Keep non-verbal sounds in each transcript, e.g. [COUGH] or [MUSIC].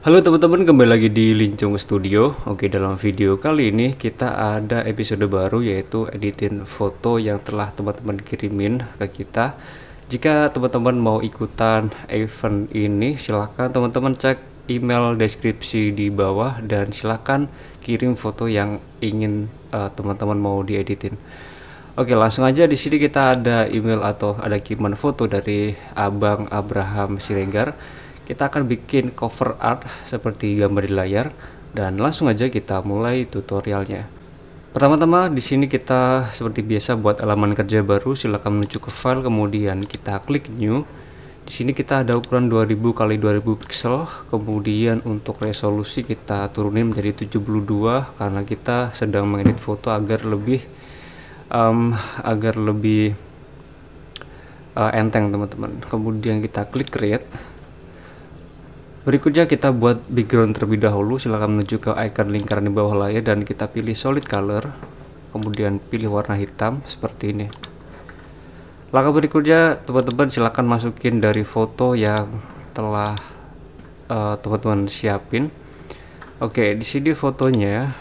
Halo teman-teman, kembali lagi di Lincung Studio. Oke, dalam video kali ini kita ada episode baru yaitu editing foto yang telah teman-teman kirimin ke kita. Jika teman-teman mau ikutan event ini, silahkan teman-teman cek email deskripsi di bawah dan silahkan kirim foto yang ingin eh, teman-teman mau dieditin. Oke, langsung aja di sini kita ada email atau ada kiriman foto dari Abang Abraham Siregar kita akan bikin cover art seperti gambar di layar dan langsung aja kita mulai tutorialnya pertama-tama di sini kita seperti biasa buat halaman kerja baru silahkan menuju ke file kemudian kita klik new di sini kita ada ukuran 2000 kali 2000 pixel kemudian untuk resolusi kita turunin menjadi 72 karena kita sedang mengedit foto agar lebih um, agar lebih uh, enteng teman-teman kemudian kita klik create Berikutnya kita buat background terlebih dahulu, silahkan menuju ke icon lingkaran di bawah layar dan kita pilih solid color, kemudian pilih warna hitam seperti ini. Langkah berikutnya teman-teman silahkan masukin dari foto yang telah eh, teman-teman uh, siapin. Oke, di sini fotonya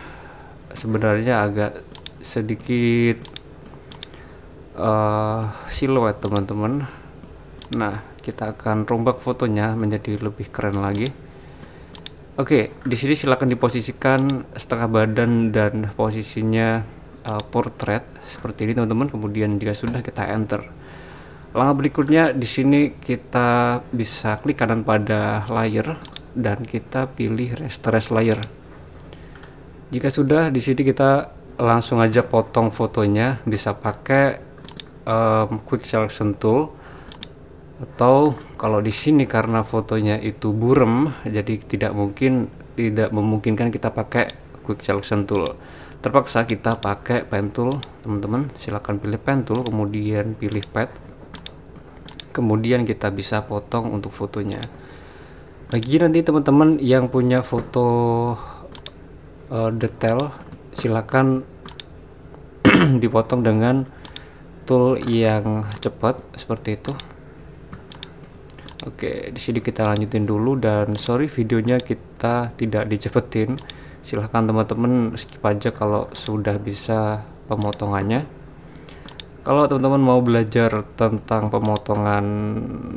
sebenarnya agak sedikit uh, siluet teman-teman. Nah, kita akan rombak fotonya menjadi lebih keren lagi Oke, di sini silahkan diposisikan setengah badan dan posisinya uh, portrait seperti ini teman-teman. Kemudian jika sudah kita enter. Langkah berikutnya di sini kita bisa klik kanan pada layer dan kita pilih restore layer. Jika sudah di sini kita langsung aja potong fotonya bisa pakai um, quick selection tool atau kalau di sini karena fotonya itu burem jadi tidak mungkin tidak memungkinkan kita pakai quick selection tool terpaksa kita pakai pen tool teman-teman silahkan pilih pen tool kemudian pilih pad kemudian kita bisa potong untuk fotonya bagi nanti teman-teman yang punya foto uh, detail silahkan [CLEARS THROAT] dipotong dengan tool yang cepat seperti itu Oke, di sini kita lanjutin dulu dan sorry videonya kita tidak dicepetin. Silahkan teman-teman skip aja kalau sudah bisa pemotongannya. Kalau teman-teman mau belajar tentang pemotongan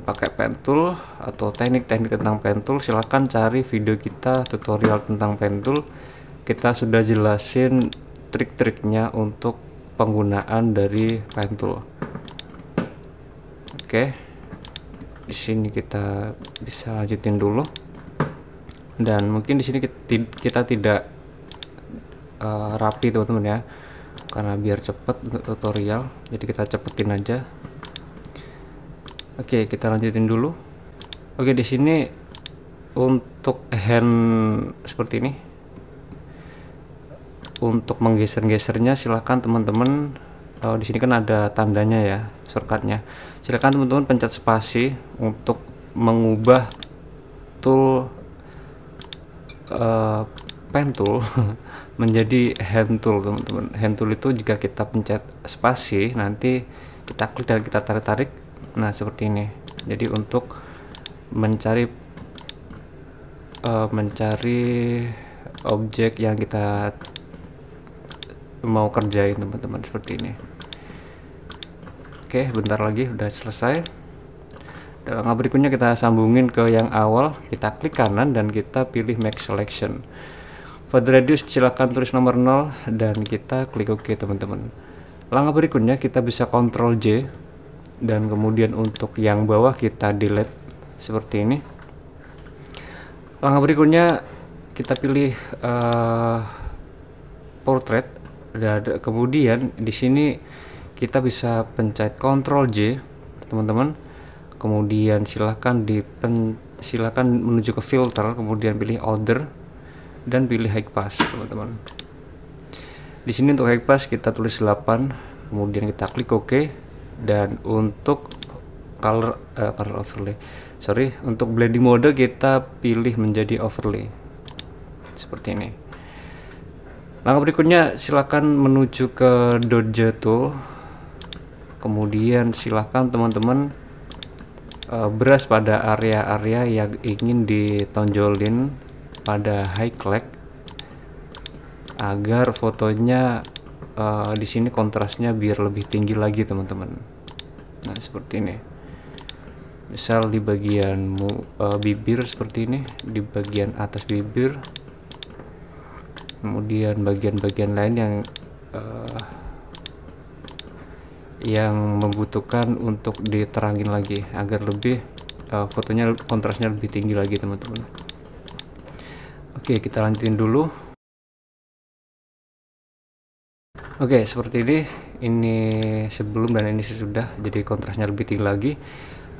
pakai pentul atau teknik-teknik tentang pentul, silahkan cari video kita tutorial tentang pentul. Kita sudah jelasin trik-triknya untuk penggunaan dari pentul. Oke. Okay di sini kita bisa lanjutin dulu dan mungkin di sini kita, tidak uh, rapi teman-teman ya karena biar cepet untuk tutorial jadi kita cepetin aja oke kita lanjutin dulu oke di sini untuk hand seperti ini untuk menggeser-gesernya silahkan teman-teman kalau di sini kan ada tandanya ya shortcutnya silakan teman-teman pencet spasi untuk mengubah tool uh, pen tool [LAUGHS] menjadi hand tool teman-teman hand tool itu jika kita pencet spasi nanti kita klik dan kita tarik-tarik nah seperti ini jadi untuk mencari uh, mencari objek yang kita mau kerjain teman-teman seperti ini oke bentar lagi udah selesai Langkah berikutnya kita sambungin ke yang awal kita klik kanan dan kita pilih make selection for the radius silahkan tulis nomor 0 dan kita klik ok teman-teman langkah berikutnya kita bisa ctrl J dan kemudian untuk yang bawah kita delete seperti ini langkah berikutnya kita pilih uh, portrait ada kemudian di sini kita bisa pencet Ctrl J teman-teman kemudian silahkan di pen, silahkan menuju ke filter kemudian pilih order dan pilih high pass teman-teman di sini untuk high pass kita tulis 8 kemudian kita klik OK dan untuk color uh, color overlay sorry untuk blending mode kita pilih menjadi overlay seperti ini Langkah berikutnya silakan menuju ke dojo. Tool. Kemudian silakan teman-teman uh, beras pada area-area yang ingin ditonjolin pada high click agar fotonya uh, di sini kontrasnya biar lebih tinggi lagi teman-teman. Nah seperti ini. Misal di bagian uh, eh, bibir seperti ini, di bagian atas bibir kemudian bagian-bagian lain yang uh, yang membutuhkan untuk diterangin lagi agar lebih uh, fotonya kontrasnya lebih tinggi lagi teman-teman oke kita lanjutin dulu oke seperti ini ini sebelum dan ini sesudah jadi kontrasnya lebih tinggi lagi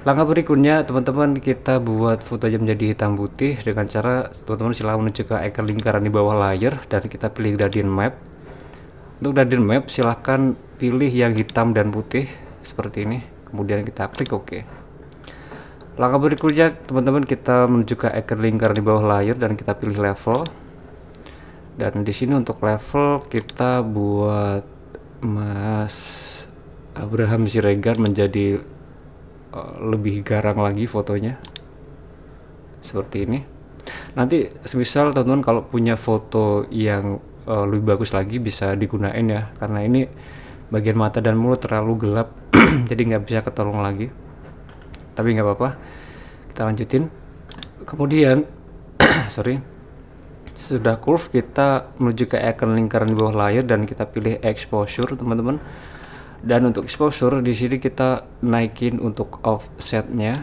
Langkah berikutnya teman-teman kita buat footage menjadi hitam putih dengan cara teman-teman silahkan menuju ke icon lingkaran di bawah layer dan kita pilih gradient map. Untuk gradient map silahkan pilih yang hitam dan putih seperti ini. Kemudian kita klik OK. Langkah berikutnya teman-teman kita menuju ke icon lingkaran di bawah layer dan kita pilih level. Dan di sini untuk level kita buat Mas Abraham Siregar menjadi Eh, lebih garang lagi fotonya seperti ini nanti semisal teman-teman kalau punya foto yang uh, lebih bagus lagi bisa digunain ya karena ini bagian mata dan mulut terlalu gelap [CLEARS THROAT] jadi nggak bisa ketolong lagi tapi nggak apa-apa kita lanjutin kemudian [CLEARS THROAT] sorry sudah curve kita menuju ke icon lingkaran di bawah layar dan kita pilih exposure teman-teman dan untuk exposure di sini kita naikin untuk offsetnya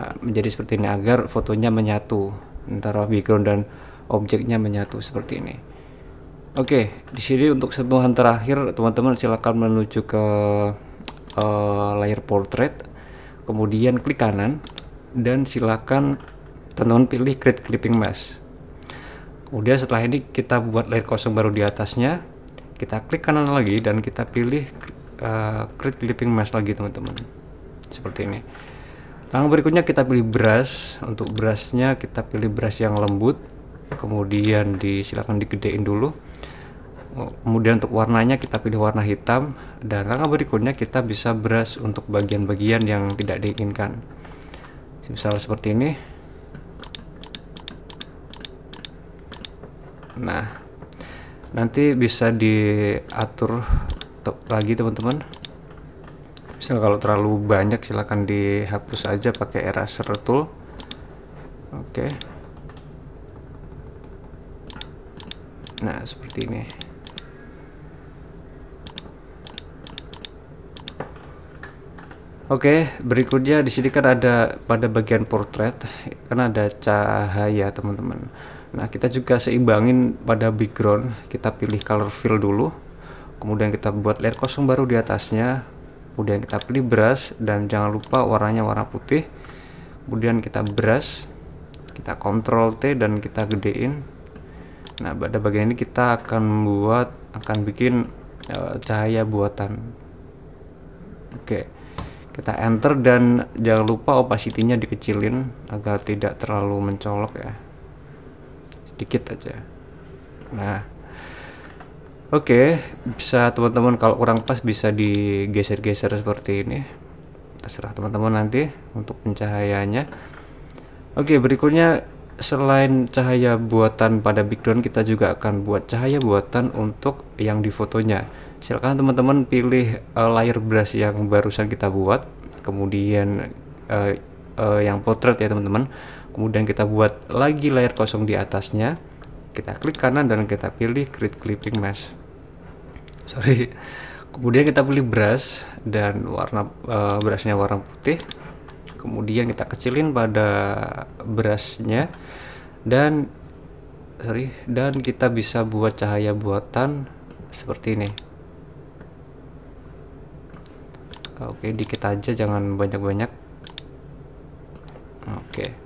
ah, menjadi seperti ini agar fotonya menyatu antara background dan objeknya menyatu seperti ini oke okay, di sini untuk sentuhan terakhir teman-teman silakan menuju ke uh, layar portrait kemudian klik kanan dan silakan teman-teman pilih create clipping mask kemudian setelah ini kita buat layer kosong baru di atasnya kita klik kanan lagi dan kita pilih uh, create clipping mask lagi teman-teman seperti ini langkah berikutnya kita pilih brush untuk brushnya kita pilih brush yang lembut kemudian disilakan digedein dulu oh, kemudian untuk warnanya kita pilih warna hitam dan langkah berikutnya kita bisa brush untuk bagian-bagian yang tidak diinginkan misalnya seperti ini nah nanti bisa diatur lagi teman-teman misal kalau terlalu banyak silahkan dihapus aja pakai eraser tool oke okay. nah seperti ini Oke, okay, berikutnya di sini kan ada pada bagian portrait, kan ada cahaya, teman-teman. Nah, kita juga seimbangin pada background, kita pilih color fill dulu. Kemudian kita buat layer kosong baru di atasnya. Kemudian kita pilih brush dan jangan lupa warnanya warna putih. Kemudian kita brush, kita Ctrl T dan kita gedein. Nah, pada bagian ini kita akan membuat akan bikin uh, cahaya buatan. Oke. Okay. Kita enter dan jangan lupa opacity-nya dikecilin agar tidak terlalu mencolok ya dikit aja nah oke okay, bisa teman-teman kalau kurang pas bisa digeser-geser seperti ini terserah teman-teman nanti untuk pencahayaannya oke okay, berikutnya selain cahaya buatan pada background kita juga akan buat cahaya buatan untuk yang di fotonya silahkan teman-teman pilih uh, eh, layer brush yang barusan kita buat kemudian uh, uh, yang potret ya teman-teman kemudian kita buat lagi layer kosong di atasnya kita klik kanan dan kita pilih create clipping Mask. sorry kemudian kita pilih brush dan warna uh, brushnya warna putih kemudian kita kecilin pada brushnya dan sorry dan kita bisa buat cahaya buatan seperti ini oke dikit aja jangan banyak-banyak oke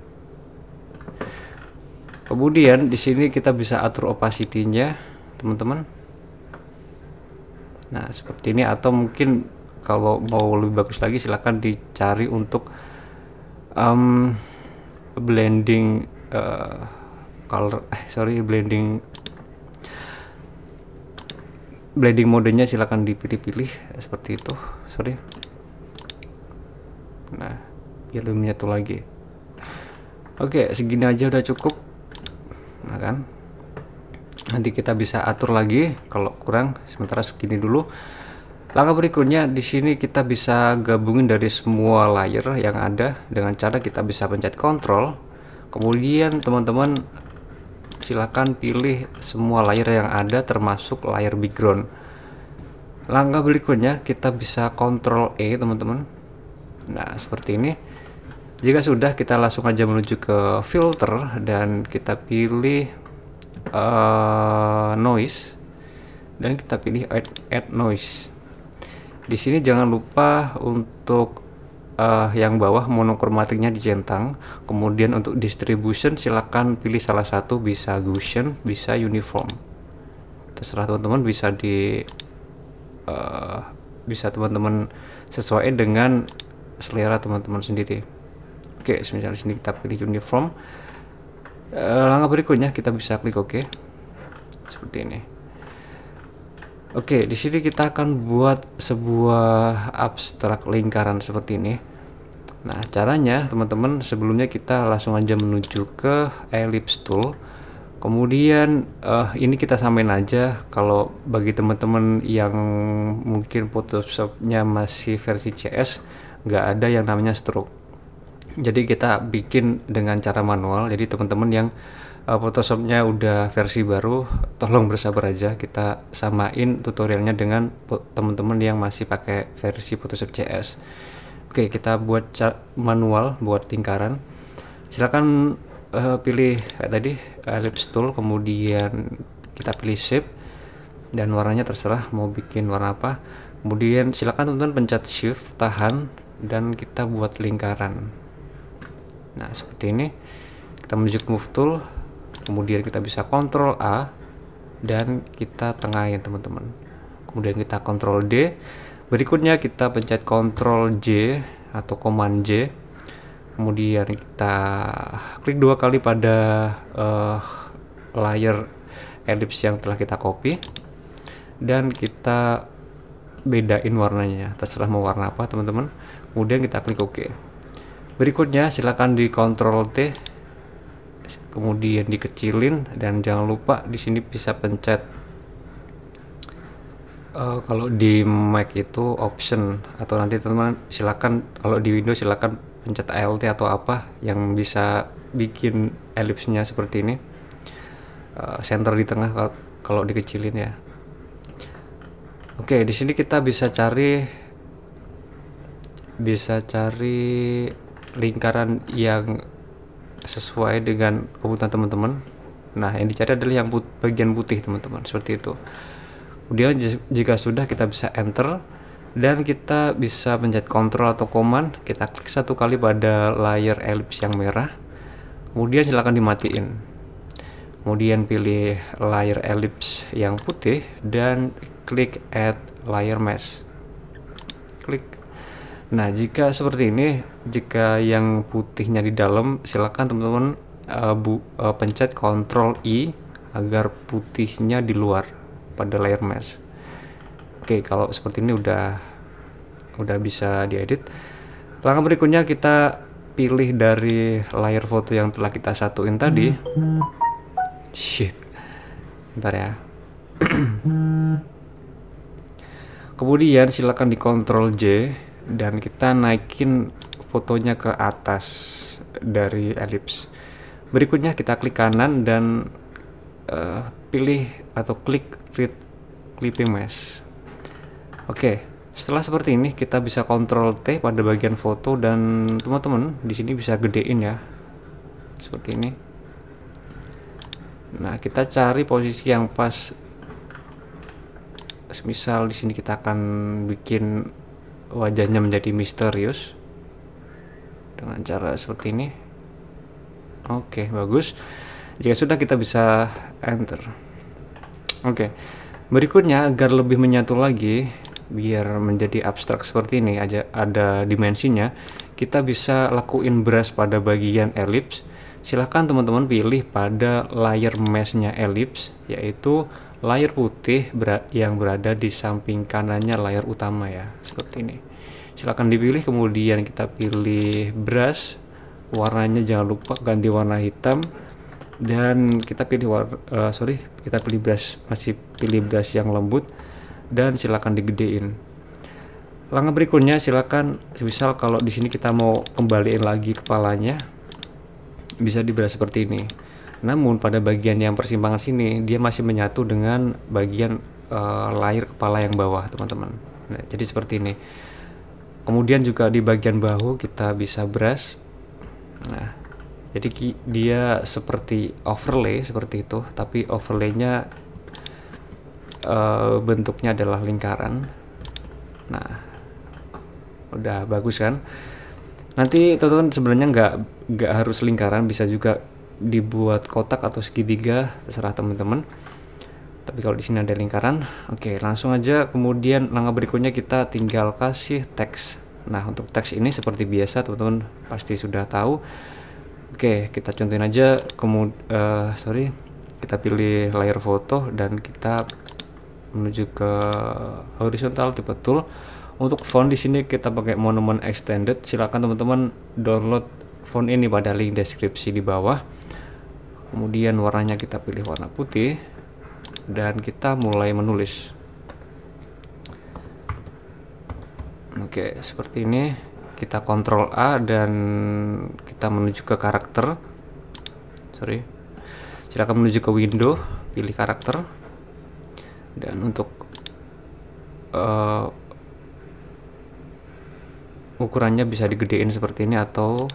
kemudian di sini kita bisa atur opacity-nya teman-teman nah seperti ini atau mungkin kalau mau lebih bagus lagi silahkan dicari untuk um, blending uh, color eh sorry blending blending modenya silahkan dipilih-pilih seperti itu sorry nah biar lebih menyatu lagi oke segini aja udah cukup nah kan nanti kita bisa atur lagi kalau kurang sementara segini dulu langkah berikutnya di sini kita bisa gabungin dari semua layer yang ada dengan cara kita bisa pencet control kemudian teman-teman silahkan pilih semua layer yang ada termasuk layer background langkah berikutnya kita bisa kontrol E teman-teman nah seperti ini jika sudah kita langsung aja menuju ke filter dan kita pilih uh, noise dan kita pilih add, add noise di sini jangan lupa untuk uh, yang bawah monokromatiknya dicentang kemudian untuk distribution silahkan pilih salah satu bisa Gaussian bisa uniform terserah teman-teman bisa di uh, bisa teman-teman sesuai dengan selera teman-teman sendiri Oke, misalnya sini kita pilih uniform. Eh, langkah berikutnya kita bisa klik Oke, Seperti ini. Oke, di sini kita akan buat sebuah abstrak lingkaran seperti ini. Nah, caranya teman-teman sebelumnya kita langsung aja menuju ke ellipse tool. Kemudian uh, ini kita samain aja kalau bagi teman-teman yang mungkin Photoshopnya masih versi CS nggak ada yang namanya stroke jadi kita bikin dengan cara manual jadi teman-teman yang uh, Photoshopnya udah versi baru tolong bersabar aja kita samain tutorialnya dengan teman-teman yang masih pakai versi Photoshop CS oke kita buat manual buat lingkaran silahkan uh, eh, pilih kayak tadi ellipse tool kemudian kita pilih shape dan warnanya terserah mau bikin warna apa kemudian silakan teman-teman pencet shift tahan dan kita buat lingkaran nah seperti ini kita menuju ke move tool kemudian kita bisa kontrol A dan kita tengahin teman-teman kemudian kita kontrol D berikutnya kita pencet kontrol J atau command J kemudian kita klik dua kali pada uh, layer ellipse yang telah kita copy dan kita bedain warnanya terserah mau warna apa teman-teman kemudian kita klik OK berikutnya silahkan dikontrol T kemudian dikecilin dan jangan lupa di sini bisa pencet uh, kalau di Mac itu option atau nanti teman teman silahkan kalau di Windows silahkan pencet ALT atau apa yang bisa bikin elipsnya seperti ini uh, center di tengah kalau, kalau dikecilin ya oke okay, di sini kita bisa cari bisa cari lingkaran yang sesuai dengan kebutuhan teman-teman nah yang dicari adalah yang put bagian putih teman-teman seperti itu kemudian jika sudah kita bisa enter dan kita bisa pencet kontrol atau command kita klik satu kali pada layer elips yang merah kemudian silahkan dimatiin kemudian pilih layer elips yang putih dan klik add layer mesh klik Nah, jika seperti ini, jika yang putihnya di dalam, silakan teman-teman uh, bu, uh, pencet Ctrl I agar putihnya di luar pada layer mask. Oke, kalau seperti ini udah udah bisa diedit. Langkah berikutnya kita pilih dari layer foto yang telah kita satuin tadi. Shit. Bentar ya. [CLEARS THROAT] Kemudian silakan di Ctrl J dan kita naikin fotonya ke atas dari elips berikutnya kita klik kanan dan uh, pilih atau klik read clipping mesh oke okay. setelah seperti ini kita bisa kontrol T pada bagian foto dan teman-teman di sini bisa gedein ya seperti ini nah kita cari posisi yang pas misal di sini kita akan bikin wajahnya menjadi misterius dengan cara seperti ini oke okay, bagus jika sudah kita bisa enter oke okay. berikutnya agar lebih menyatu lagi biar menjadi abstrak seperti ini aja ada dimensinya kita bisa lakuin brush pada bagian ellipse silahkan teman-teman pilih pada layer meshnya ellipse yaitu layar putih ber yang berada di samping kanannya layar utama ya seperti ini silahkan dipilih kemudian kita pilih brush warnanya jangan lupa ganti warna hitam dan kita pilih warna uh, eh, sorry kita pilih brush masih pilih brush yang lembut dan silahkan digedein langkah berikutnya silahkan misal kalau di sini kita mau kembaliin lagi kepalanya bisa di brush seperti ini namun pada bagian yang persimpangan sini dia masih menyatu dengan bagian uh, eh, layar kepala yang bawah, teman-teman. Nah, jadi seperti ini. Kemudian juga di bagian bahu kita bisa brush. Nah, jadi dia seperti overlay seperti itu, tapi overlaynya uh, bentuknya adalah lingkaran. Nah, udah bagus kan? Nanti teman-teman sebenarnya nggak nggak harus lingkaran, bisa juga dibuat kotak atau segitiga terserah teman-teman tapi kalau di sini ada lingkaran oke langsung aja kemudian langkah berikutnya kita tinggal kasih teks nah untuk teks ini seperti biasa teman-teman pasti sudah tahu oke kita contohin aja kemud uh, eh, sorry kita pilih layer foto dan kita menuju ke horizontal tipe tool untuk font di sini kita pakai monument extended silakan teman-teman download font ini pada link deskripsi di bawah kemudian warnanya kita pilih warna putih dan kita mulai menulis oke seperti ini kita kontrol A dan kita menuju ke karakter sorry silakan menuju ke window pilih karakter dan untuk uh, ukurannya bisa digedein seperti ini atau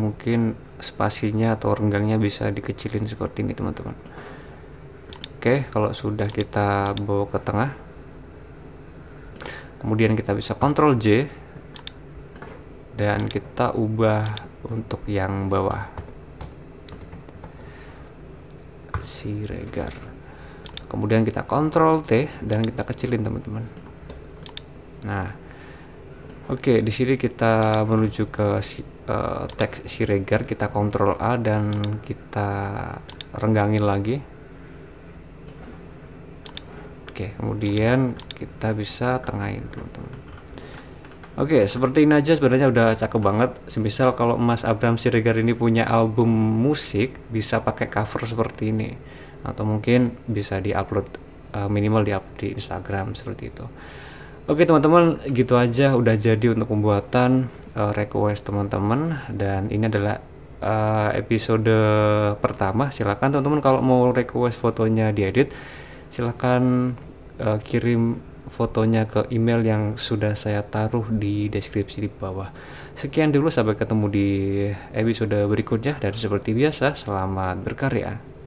mungkin spasinya atau renggangnya bisa dikecilin seperti ini teman-teman oke kalau sudah kita bawa ke tengah kemudian kita bisa Ctrl J dan kita ubah untuk yang bawah si Siregar kemudian kita Ctrl T dan kita kecilin teman-teman nah oke di sini kita menuju ke uh, teks Siregar kita kontrol A dan kita renggangin lagi Oke kemudian kita bisa tengahin teman-teman Oke seperti ini aja sebenarnya udah cakep banget semisal kalau Mas Abraham Siregar ini punya album musik bisa pakai cover seperti ini atau mungkin bisa diupload uh, minimal diupload di Instagram seperti itu Oke teman-teman, gitu aja udah jadi untuk pembuatan uh, request teman-teman dan ini adalah uh, episode pertama. Silakan teman-teman kalau mau request fotonya diedit, silakan uh, kirim fotonya ke email yang sudah saya taruh di deskripsi di bawah. Sekian dulu sampai ketemu di episode berikutnya dan seperti biasa selamat berkarya.